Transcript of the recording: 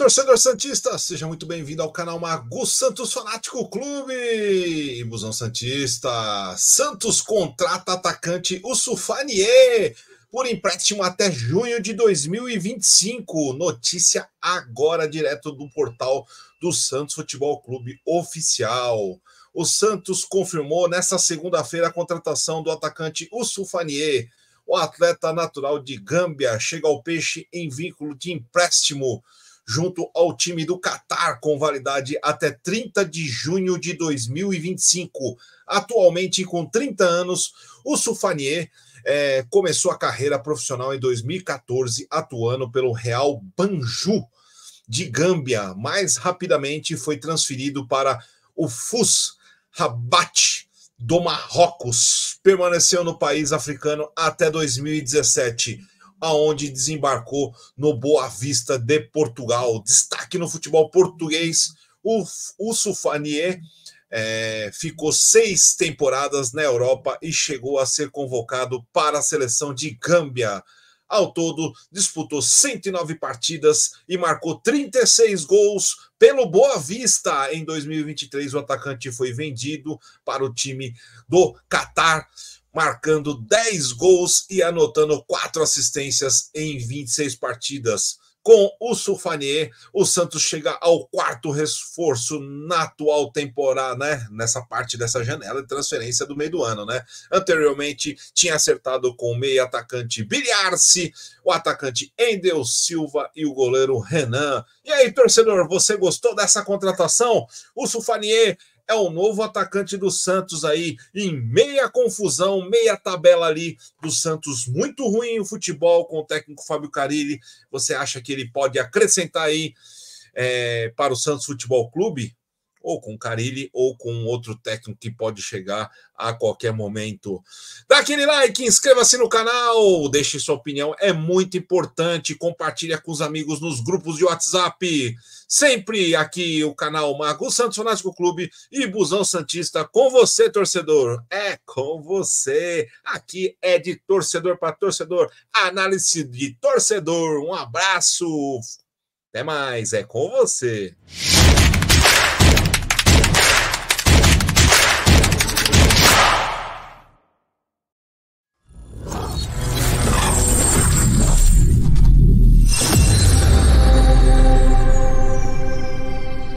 torcedor Santista, seja muito bem-vindo ao canal Magu Santos Fanático Clube. Busão Santista, Santos contrata atacante Ussufanie por empréstimo até junho de 2025. Notícia agora direto do portal do Santos Futebol Clube Oficial. O Santos confirmou nesta segunda-feira a contratação do atacante Ussufanie. O atleta natural de Gâmbia chega ao peixe em vínculo de empréstimo junto ao time do Catar, com validade até 30 de junho de 2025. Atualmente, com 30 anos, o Sufanier é, começou a carreira profissional em 2014, atuando pelo Real Banju de Gâmbia. Mais rapidamente foi transferido para o FUS Rabat do Marrocos. Permaneceu no país africano até 2017 aonde desembarcou no Boa Vista de Portugal. Destaque no futebol português, o, o Sufanier é, ficou seis temporadas na Europa e chegou a ser convocado para a seleção de Gâmbia. Ao todo, disputou 109 partidas e marcou 36 gols pelo Boa Vista. Em 2023, o atacante foi vendido para o time do Catar marcando 10 gols e anotando 4 assistências em 26 partidas. Com o Sulfanier, o Santos chega ao quarto reforço na atual temporada, né? Nessa parte dessa janela de transferência do meio do ano, né? Anteriormente tinha acertado com o meio atacante Biliarce, o atacante Endel Silva e o goleiro Renan. E aí, torcedor, você gostou dessa contratação? O Sulfanier é o novo atacante do Santos aí, em meia confusão, meia tabela ali do Santos, muito ruim o futebol com o técnico Fábio Carilli. Você acha que ele pode acrescentar aí é, para o Santos Futebol Clube? ou com Carilli, ou com outro técnico que pode chegar a qualquer momento. Dá aquele like, inscreva-se no canal, deixe sua opinião, é muito importante. Compartilha com os amigos nos grupos de WhatsApp. Sempre aqui o canal Mago Santos Fanático Clube e Busão Santista com você, torcedor. É com você. Aqui é de torcedor para torcedor, análise de torcedor. Um abraço. Até mais, é com você.